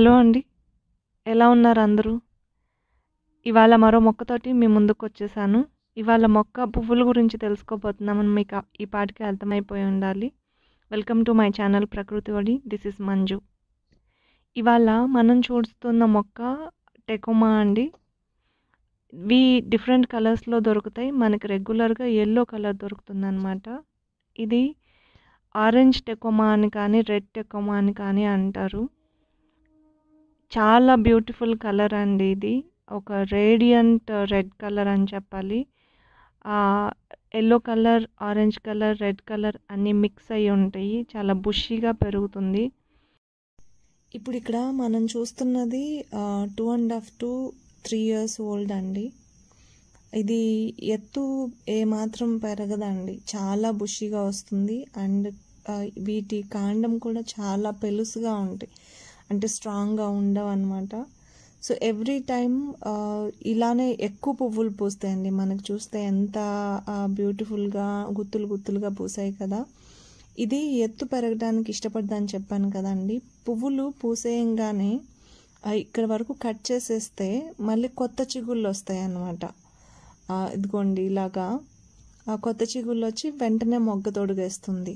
hello అండి ఎలా ఉన్నారు అందరూ ఇవాళ మరో మొక్కతోటి మీ ముందుకు వచ్చేసాను ఇవాళ మొక్క పువ్వుల గురించి తెలుసుకోబోతున్నామని మీకు ఈ పాటికి అర్థమైపోయి ఉండాలి వెల్కమ్ టు మై ఛానల్ ప్రకృతి ఒడి దిస్ ఇస్ మంజు ఇవాళ మనం చూస్తున్న మొక్క టెకోమా అండి ఇవి డిఫరెంట్ కలర్స్లో దొరుకుతాయి మనకి రెగ్యులర్గా ఎల్లో కలర్ దొరుకుతుంది అనమాట ఇది ఆరెంజ్ టెకోమా అని కానీ రెడ్ టెకోమా అని కానీ అంటారు చాలా బ్యూటిఫుల్ కలర్ అండి ఇది ఒక రేడియంట్ రెడ్ కలర్ అని చెప్పాలి yellow colour orange colour red colour అన్నీ మిక్స్ అయి ఉంటాయి చాలా బుషీగా పెరుగుతుంది ఇప్పుడు ఇక్కడ మనం చూస్తున్నది two and half to three years old అండి ఇది ఎత్తు ఏమాత్రం పెరగదండి చాలా బుషిగా వస్తుంది అండ్ వీటి కాండం కూడా చాలా పెలుసుగా ఉంటాయి అంటే స్ట్రాంగ్గా ఉండవు అనమాట సో ఎవ్రీ టైం ఇలానే ఎక్కువ పువ్వులు పూస్తాయండి మనకు చూస్తే ఎంత బ్యూటిఫుల్గా గుత్తులు గుత్తులుగా పూసాయి కదా ఇది ఎత్తు పెరగడానికి ఇష్టపడదని చెప్పాను కదండి పువ్వులు పూసేయంగానే ఇక్కడ వరకు కట్ చేసేస్తే మళ్ళీ కొత్త చిగుళ్ళు వస్తాయి అన్నమాట ఇదిగోండి ఇలాగా కొత్త చిగుళ్ళు వచ్చి వెంటనే మొగ్గ తొడుగేస్తుంది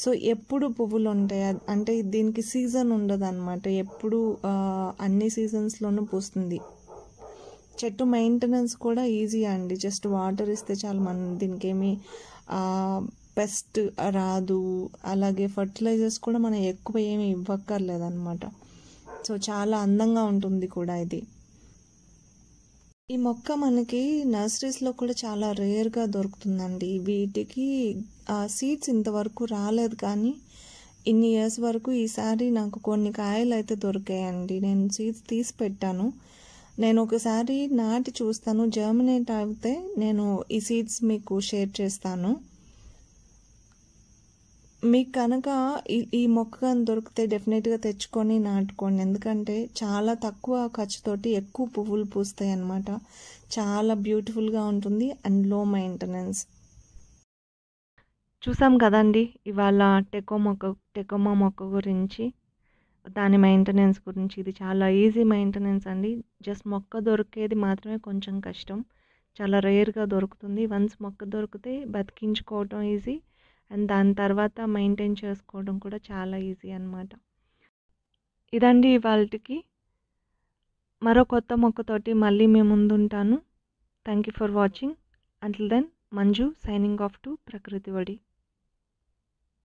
సో ఎప్పుడు పువ్వులు ఉంటాయి అంటే దీనికి సీజన్ ఉండదు అనమాట ఎప్పుడు అన్ని సీజన్స్లోనూ పూస్తుంది చెట్టు మెయింటెనెన్స్ కూడా ఈజీ అండి జస్ట్ వాటర్ ఇస్తే చాలు మనం దీనికి ఏమి పెస్ట్ రాదు అలాగే ఫర్టిలైజర్స్ కూడా మనం ఎక్కువ ఏమి ఇవ్వక్కర్లేదన్నమాట సో చాలా అందంగా ఉంటుంది కూడా ఇది ఈ మొక్క మనకి నర్సరీస్లో కూడా చాలా రేర్గా దొరుకుతుందండి వీటికి ఆ సీడ్స్ ఇంతవరకు రాలేదు కానీ ఇన్ని ఇయర్స్ వరకు ఈసారి నాకు కొన్ని కాయలు అయితే దొరికాయండి నేను సీడ్స్ తీసి పెట్టాను నేను ఒకసారి నాటి చూస్తాను జర్మినేట్ అయితే నేను ఈ సీడ్స్ మీకు షేర్ చేస్తాను మీకు కనుక ఈ ఈ మొక్క కానీ దొరికితే డెఫినెట్గా తెచ్చుకొని నాటుకోండి ఎందుకంటే చాలా తక్కువ ఖర్చుతోటి ఎక్కువ పువ్వులు పూస్తాయి అన్నమాట చాలా బ్యూటిఫుల్గా ఉంటుంది అండ్ లో మెయింటెనెన్స్ చూసాం కదండి ఇవాళ టెకో మొక్క టెకోమా మొక్క గురించి దాని మెయింటెనెన్స్ గురించి ఇది చాలా ఈజీ మెయింటెనెన్స్ అండి జస్ట్ మొక్క దొరికేది మాత్రమే కొంచెం కష్టం చాలా రేర్గా దొరుకుతుంది వన్స్ మొక్క దొరికితే బతికించుకోవటం ఈజీ అండ్ దాని తర్వాత మెయింటైన్ చేసుకోవడం కూడా చాలా ఈజీ అనమాట ఇదండి ఇవాళకి మరో కొత్త మొక్కతోటి మళ్ళీ మేము ముందుంటాను thank you for watching until then Manju signing off to ప్రకృతి వడి